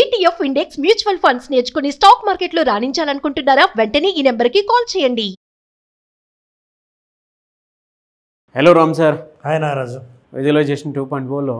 ETF index mutual funds నేర్చుకుని stock మార్కెట్లో రాణించాలనుకుంటున్నారా వెంటనే ఈ నెంబర్కి కాల్ చేయండి హలో రామ్ సార్ హాయ్ నారాజు విజువలైజేషన్ టూ పాయింట్ ఫోర్లో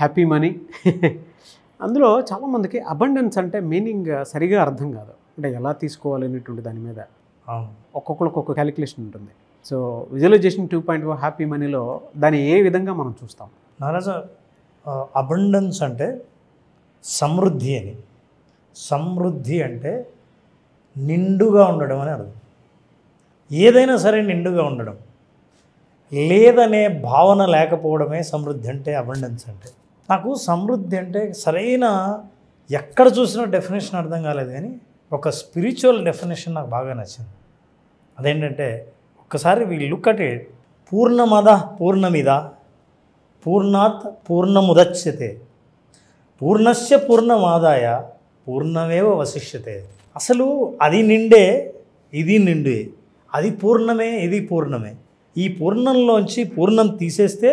హ్యాపీ మనీ అందులో చాలామందికి అబండెన్స్ అంటే మీనింగ్ సరిగా అర్థం కాదు అంటే ఎలా తీసుకోవాలి అనేటువంటి దాని మీద ఒక్కొక్కరికి ఒక్కొక్క క్యాలిక్యులేషన్ ఉంటుంది so visualisation two point four happy మనీలో దాన్ని ఏ విధంగా మనం చూస్తాం నారాజు అబండెన్స్ అంటే సమృద్ధి అని సమృద్ధి అంటే నిండుగా ఉండడం అని అర్థం ఏదైనా సరే నిండుగా ఉండడం లేదనే భావన లేకపోవడమే సమృద్ధి అంటే అబండెన్స్ అంటే నాకు సమృద్ధి అంటే సరైన ఎక్కడ చూసినా డెఫినేషన్ అర్థం కాలేదు కానీ ఒక స్పిరిచువల్ డెఫినేషన్ నాకు బాగా నచ్చింది అదేంటంటే ఒక్కసారి వీ లుక్ అట్ ఇట్ పూర్ణమద పూర్ణమిద పూర్ణాత్ పూర్ణముదచ్చతే పూర్ణస్య పూర్ణమాదాయ పూర్ణమేవ వశిష్యతే అసలు అది నిండే ఇది నిండే అది పూర్ణమే ఇది పూర్ణమే ఈ పూర్ణంలోంచి పూర్ణం తీసేస్తే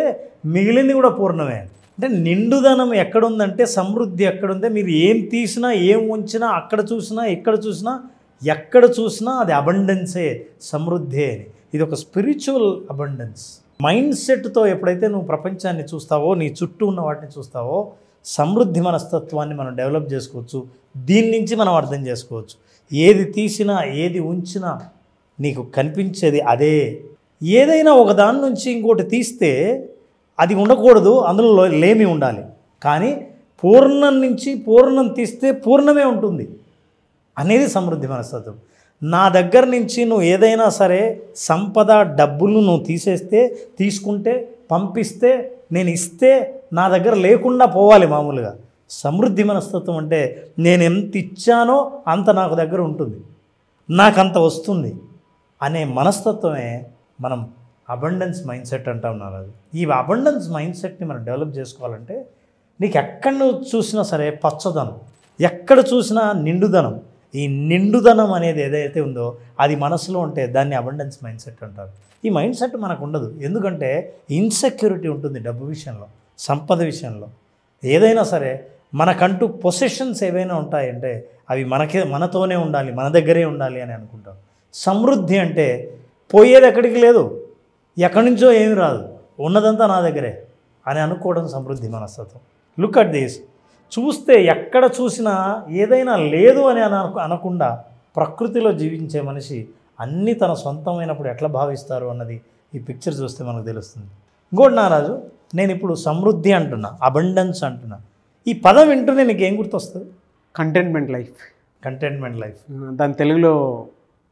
మిగిలింది కూడా పూర్ణమే అంటే నిండుదనం ఎక్కడుందంటే సమృద్ధి ఎక్కడుందే మీరు ఏం తీసినా ఏం ఉంచినా అక్కడ చూసినా ఎక్కడ చూసినా ఎక్కడ చూసినా అది అబండెన్సే సమృద్ధి అని ఇది ఒక స్పిరిచువల్ అబండెన్స్ మైండ్ సెట్తో ఎప్పుడైతే నువ్వు ప్రపంచాన్ని చూస్తావో నీ చుట్టూ ఉన్న వాటిని చూస్తావో సమృద్ధి మనస్తత్వాన్ని మనం డెవలప్ చేసుకోవచ్చు దీని నుంచి మనం అర్థం చేసుకోవచ్చు ఏది తీసినా ఏది ఉంచినా నీకు కనిపించేది అదే ఏదైనా ఒక దాని నుంచి ఇంకోటి తీస్తే అది ఉండకూడదు అందులో లేమి ఉండాలి కానీ పూర్ణం నుంచి పూర్ణం తీస్తే పూర్ణమే ఉంటుంది అనేది సమృద్ధి మనస్తత్వం నా దగ్గర నుంచి నువ్వు ఏదైనా సరే సంపద డబ్బులు నువ్వు తీసేస్తే తీసుకుంటే పంపిస్తే నేను ఇస్తే నా దగ్గర లేకుండా పోవాలి మామూలుగా సమృద్ధి మనస్తత్వం అంటే నేను ఎంత ఇచ్చానో అంత నాకు దగ్గర ఉంటుంది నాకంత వస్తుంది అనే మనస్తత్వమే మనం అబండెన్స్ మైండ్ సెట్ అంటా అది ఈ అబండెన్స్ మైండ్ సెట్ని మనం డెవలప్ చేసుకోవాలంటే నీకు ఎక్కడ చూసినా సరే పచ్చదనం ఎక్కడ చూసినా నిండుదనం ఈ నిండుదనం అనేది ఏదైతే ఉందో అది మనసులో ఉంటే దాన్ని అబండెన్స్ మైండ్ సెట్ అంటారు ఈ మైండ్ సెట్ మనకు ఉండదు ఎందుకంటే ఇన్సెక్యూరిటీ ఉంటుంది డబ్బు విషయంలో సంపద విషయంలో ఏదైనా సరే మనకంటూ పొసెషన్స్ ఏవైనా ఉంటాయంటే అవి మనకే మనతోనే ఉండాలి మన దగ్గరే ఉండాలి అని అనుకుంటాం సమృద్ధి అంటే పోయేది ఎక్కడికి లేదు ఎక్కడి నుంచో ఏమి రాదు ఉన్నదంతా నా దగ్గరే అని అనుకోవడం సమృద్ధి మనస్తత్వం లుక్ అట్ దిస్ చూస్తే ఎక్కడ చూసినా ఏదైనా లేదు అని అనకుండా ప్రకృతిలో జీవించే మనిషి అన్నీ తన సొంతమైనప్పుడు ఎట్లా భావిస్తారు అన్నది ఈ పిక్చర్ చూస్తే మనకు తెలుస్తుంది ఇంకోటి నారాజు నేను ఇప్పుడు సమృద్ధి అంటున్నా అబండెన్స్ అంటున్నా ఈ పదం వింటూనే నీకు ఏం గుర్తొస్తుంది కంటైన్మెంట్ లైఫ్ కంటైన్మెంట్ లైఫ్ దాని తెలుగులో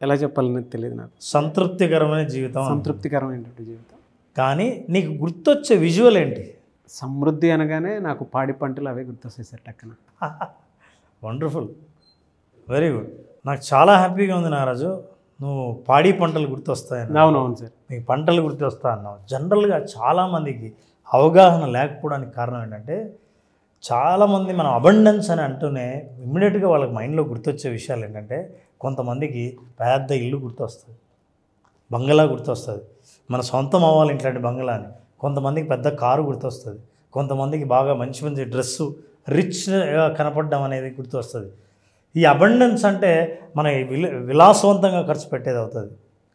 ఎలా చెప్పాలని తెలియదు నాకు సంతృప్తికరమైన జీవితం సంతృప్తికరమైనటువంటి జీవితం కానీ నీకు గుర్తొచ్చే విజువల్ ఏంటి సమృద్ధి అనగానే నాకు పాడి పంటలు అవే గుర్తొస్తాయి సార్ టక్కన వండర్ఫుల్ వెరీ గుడ్ నాకు చాలా హ్యాపీగా ఉంది నారాజు నువ్వు పాడి పంటలు గుర్తొస్తాయని అవునవును సార్ మీ పంటలు గుర్తొస్తా అన్నావు జనరల్గా చాలామందికి అవగాహన లేకపోవడానికి కారణం ఏంటంటే చాలామంది మనం అబండెన్స్ అని అంటూనే ఇమ్మీడియట్గా వాళ్ళకి మైండ్లో గుర్తొచ్చే విషయాలు ఏంటంటే కొంతమందికి పెద్ద ఇల్లు గుర్తొస్తుంది బంగ్లా గుర్తొస్తుంది మన సొంతం అవ్వాలి ఇట్లాంటి బంగ్లా అని కొంతమందికి పెద్ద కారు గుర్తొస్తుంది కొంతమందికి బాగా మంచి మంచి డ్రెస్సు రిచ్ కనపడడం అనేది గుర్తొస్తుంది ఈ అబండెన్స్ అంటే మన విలాసవంతంగా ఖర్చు పెట్టేది అవుతుంది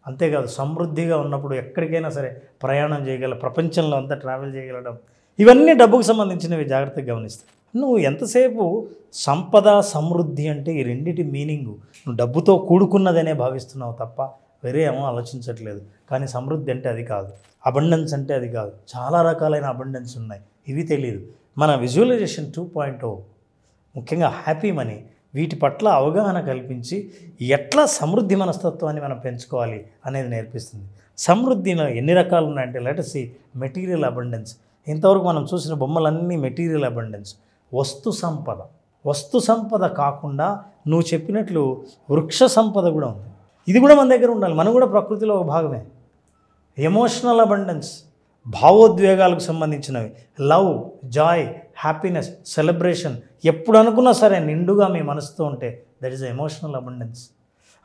అంతేకాదు సమృద్ధిగా ఉన్నప్పుడు ఎక్కడికైనా సరే ప్రయాణం చేయగల ప్రపంచంలో అంతా ట్రావెల్ చేయగలడం ఇవన్నీ డబ్బుకు సంబంధించినవి జాగ్రత్తగా గమనిస్తాయి నువ్వు ఎంతసేపు సంపద సమృద్ధి అంటే ఈ రెండింటి మీనింగు నువ్వు డబ్బుతో కూడుకున్నదనే భావిస్తున్నావు తప్ప వేరే ఏమో ఆలోచించట్లేదు కానీ సమృద్ధి అంటే అది కాదు అబండెన్స్ అంటే అది కాదు చాలా రకాలైన అబండెన్స్ ఉన్నాయి ఇవి తెలియదు మన విజువలైజేషన్ టూ పాయింట్ ఓ ముఖ్యంగా హ్యాపీ మనీ వీటి పట్ల అవగాహన కల్పించి ఎట్లా సమృద్ధి మనస్తత్వాన్ని మనం పెంచుకోవాలి అనేది నేర్పిస్తుంది సమృద్ధిలో ఎన్ని రకాలు ఉన్నాయంటే లెటసి మెటీరియల్ అబండెన్స్ ఇంతవరకు మనం చూసిన బొమ్మలన్నీ మెటీరియల్ అబండెన్స్ వస్తు సంపద వస్తు సంపద కాకుండా నువ్వు చెప్పినట్లు వృక్ష సంపద కూడా ఉంది ఇది కూడా మన దగ్గర ఉండాలి మనం కూడా ప్రకృతిలో ఒక భాగమే ఎమోషనల్ అబండెన్స్ భావోద్వేగాలకు సంబంధించినవి లవ్ జాయ్ హ్యాపీనెస్ సెలబ్రేషన్ ఎప్పుడు అనుకున్నా సరే నిండుగా మీ మనసుతో ఉంటే దట్ ఈస్ ఎమోషనల్ అబండెన్స్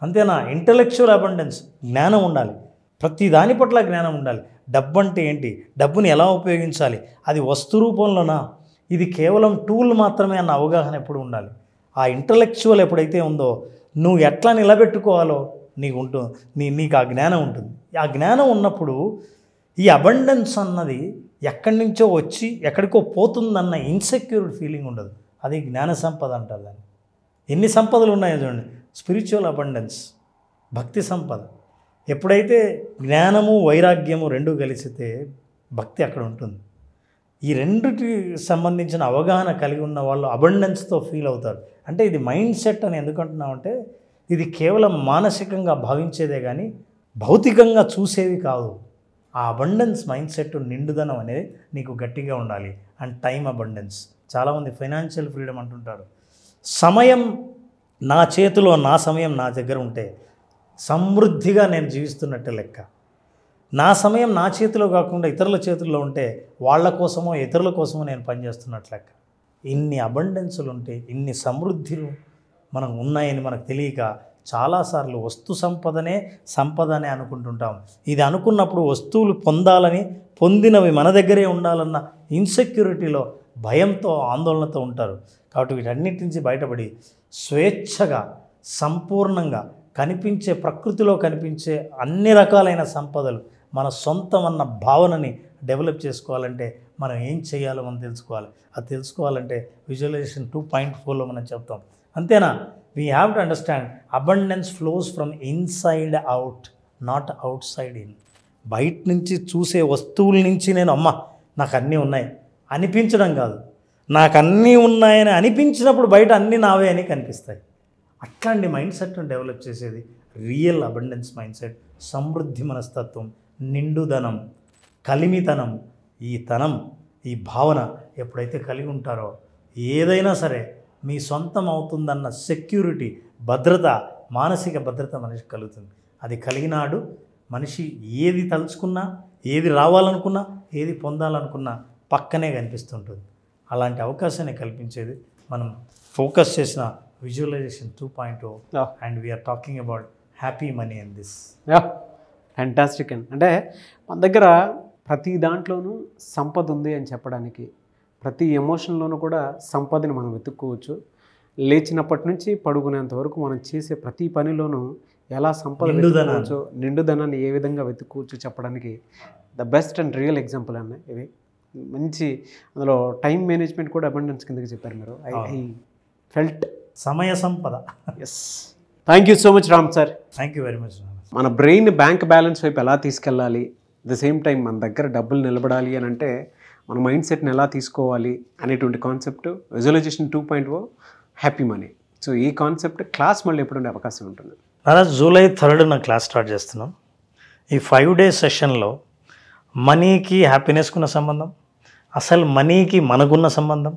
అంతేనా ఇంటలెక్చువల్ అబండెన్స్ జ్ఞానం ఉండాలి ప్రతి దాని పట్ల జ్ఞానం ఉండాలి డబ్బు అంటే ఏంటి డబ్బుని ఎలా ఉపయోగించాలి అది వస్తు రూపంలోనా ఇది కేవలం టూల్ మాత్రమే అన్న అవగాహన ఎప్పుడు ఉండాలి ఆ ఇంటలెక్చువల్ ఎప్పుడైతే ఉందో నువ్వు ఎట్లా నిలబెట్టుకోవాలో నీకు ఉంటు నీ నీకు ఆ జ్ఞానం ఉంటుంది ఆ జ్ఞానం ఉన్నప్పుడు ఈ అబండెన్స్ అన్నది ఎక్కడి నుంచో వచ్చి ఎక్కడికో పోతుందన్న ఇన్సెక్యూర్డ్ ఫీలింగ్ ఉండదు అది జ్ఞాన సంపద అంటారు దాన్ని ఎన్ని సంపదలు ఉన్నాయో చూడండి స్పిరిచువల్ అబండెన్స్ భక్తి సంపద ఎప్పుడైతే జ్ఞానము వైరాగ్యము రెండు కలిసితే భక్తి అక్కడ ఉంటుంది ఈ రెండుకి సంబంధించిన అవగాహన కలిగి ఉన్న వాళ్ళు అబండెన్స్తో ఫీల్ అవుతారు అంటే ఇది మైండ్ సెట్ అని ఎందుకంటున్నామంటే ఇది కేవలం మానసికంగా భావించేదే కానీ భౌతికంగా చూసేవి కాదు ఆ అబండెన్స్ మైండ్ సెట్ నిండుదనం అనేది నీకు గట్టిగా ఉండాలి అండ్ టైం అబండెన్స్ చాలామంది ఫైనాన్షియల్ ఫ్రీడమ్ అంటుంటారు సమయం నా చేతిలో నా సమయం నా దగ్గర ఉంటే సమృద్ధిగా నేను జీవిస్తున్నట్టే లెక్క నా సమయం నా చేతిలో కాకుండా ఇతరుల చేతుల్లో ఉంటే వాళ్ళ కోసమో ఇతరుల కోసమో నేను పనిచేస్తున్నట్లెక్క లెక్క ఇన్ని అబండెన్సులు ఉంటే ఇన్ని సమృద్ధిలు మనం ఉన్నాయని మనకు తెలియక చాలాసార్లు వస్తు సంపదనే సంపద అని అనుకుంటుంటాం ఇది అనుకున్నప్పుడు వస్తువులు పొందాలని పొందినవి మన దగ్గరే ఉండాలన్న ఇన్సెక్యూరిటీలో భయంతో ఆందోళనతో ఉంటారు కాబట్టి వీటన్నిటి నుంచి బయటపడి స్వేచ్ఛగా సంపూర్ణంగా కనిపించే ప్రకృతిలో కనిపించే అన్ని రకాలైన సంపదలు మన సొంతం అన్న భావనని డెవలప్ చేసుకోవాలంటే మనం ఏం చేయాలో మనం తెలుసుకోవాలి అది తెలుసుకోవాలంటే విజువలైజేషన్ టూ పాయింట్ ఫోర్లో మనం చెప్తాం అంతేనా we have to understand abundance flows from inside out not outside in బయట నుంచి చూసే వస్తువుల నుంచి నేను అమ్మ నాకు అన్నీ ఉన్నాయి అనిపించడం కాదు నాకు అన్నీ ఉన్నాయని అనిపించినప్పుడు బయట అన్నీ నావే అని కనిపిస్తాయి అట్లాంటి మైండ్ సెట్ను డెవలప్ చేసేది రియల్ అబండెన్స్ మైండ్ సెట్ సమృద్ధి మనస్తత్వం నిండుదనం కలిమితనం ఈ తనం ఈ భావన ఎప్పుడైతే కలిగి ఉంటారో ఏదైనా సరే మీ సొంతం అవుతుందన్న సెక్యూరిటీ భద్రత మానసిక భద్రత మనిషికి కలుగుతుంది అది కలిగినాడు మనిషి ఏది తలుచుకున్నా ఏది రావాలనుకున్నా ఏది పొందాలనుకున్నా పక్కనే కనిపిస్తుంటుంది అలాంటి అవకాశాన్ని కల్పించేది మనం ఫోకస్ చేసిన visualisation two point and we are talking about happy money and this fantastic and అంటే మన దగ్గర ప్రతి దాంట్లోనూ సంపద ఉంది అని చెప్పడానికి ప్రతి ఎమోషన్లోనూ కూడా సంపదని మనం వెతుక్కోవచ్చు లేచినప్పటి నుంచి పడుకునేంత వరకు మనం చేసే ప్రతి పనిలోనూ ఎలా సంపద వెతుక్కోవచ్చు నిండుదనాన్ని ఏ విధంగా వెతుక్కోవచ్చు చెప్పడానికి the best and real example అన్న ఇది మంచి అందులో టైం మేనేజ్మెంట్ కూడా అబండెన్స్ కిందకి చెప్పారు మీరు ఐ ఐ ఫెల్ట్ సమయ సంపద yes thank you so much Ram sir thank you very much మన బ్రెయిన్ బ్యాంక్ బ్యాలెన్స్ వైపు ఎలా తీసుకెళ్ళాలి ద సేమ్ టైం మన దగ్గర డబ్బులు నిలబడాలి అని అంటే మన మైండ్ సెట్ని ఎలా తీసుకోవాలి అనేటువంటి concept visualisation two point O happy money so ఈ కాన్సెప్ట్ క్లాస్ మళ్ళీ ఎప్పుడుండే అవకాశం ఉంటుంది రాజ్ జూలై థర్డ్ నా క్లాస్ స్టార్ట్ చేస్తున్నాం ఈ ఫైవ్ డేస్ సెషన్లో మనీకి హ్యాపీనెస్కున్న సంబంధం అసలు మనీకి మనకున్న సంబంధం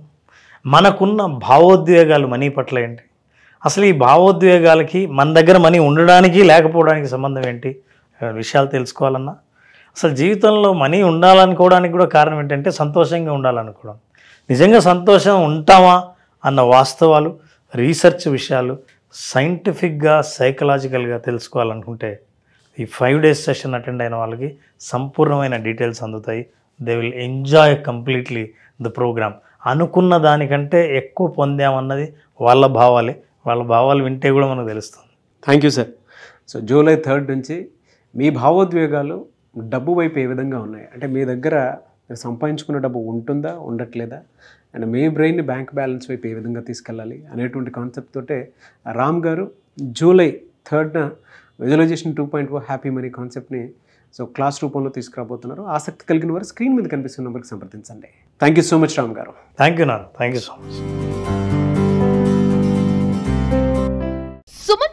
మనకున్న భావోద్వేగాలు మనీ పట్ల ఏంటి అసలు ఈ భావోద్వేగాలకి మన దగ్గర మనీ ఉండడానికి లేకపోవడానికి సంబంధం ఏంటి విషయాలు తెలుసుకోవాలన్నా అసలు జీవితంలో మనీ ఉండాలనుకోవడానికి కూడా కారణం ఏంటంటే సంతోషంగా ఉండాలనుకోవడం నిజంగా సంతోషం ఉంటామా అన్న వాస్తవాలు రీసెర్చ్ విషయాలు సైంటిఫిక్గా సైకలాజికల్గా తెలుసుకోవాలనుకుంటే ఈ ఫైవ్ డేస్ సెషన్ అటెండ్ అయిన వాళ్ళకి సంపూర్ణమైన డీటెయిల్స్ అందుతాయి they will enjoy completely the programme అనుకున్న దానికంటే ఎక్కువ పొందామన్నది వాళ్ళ భావాలే వాళ్ళ భావాలు వింటే కూడా మనకు తెలుస్తుంది thank you sir so July third నుంచి మీ భావోద్వేగాలు డబ్బు వైపు ఏ విధంగా ఉన్నాయి అంటే మీ దగ్గర సంపాదించుకున్న డబ్బు ఉంటుందా ఉండట్లేదా అండ్ మీ బ్రెయిన్ బ్యాంక్ బ్యాలెన్స్ వైపు ఏ విధంగా తీసుకెళ్ళాలి అనేటువంటి కాన్సెప్ట్ తోటే రామ్ గారు జూలై థర్డ్న visualisation two point O happy money కాన్సెప్ట్ని సో క్లాస్ రూపంలో తీసుకురాబోతున్నారు ఆసక్తి కలిగిన వారు స్క్రీన్ మీద కనిపిస్తున్న నెంబర్కి సంప్రదించండి thank you so much Ram గారు థ్యాంక్ యూ నాన్న థ్యాంక్ యూ సో మచ్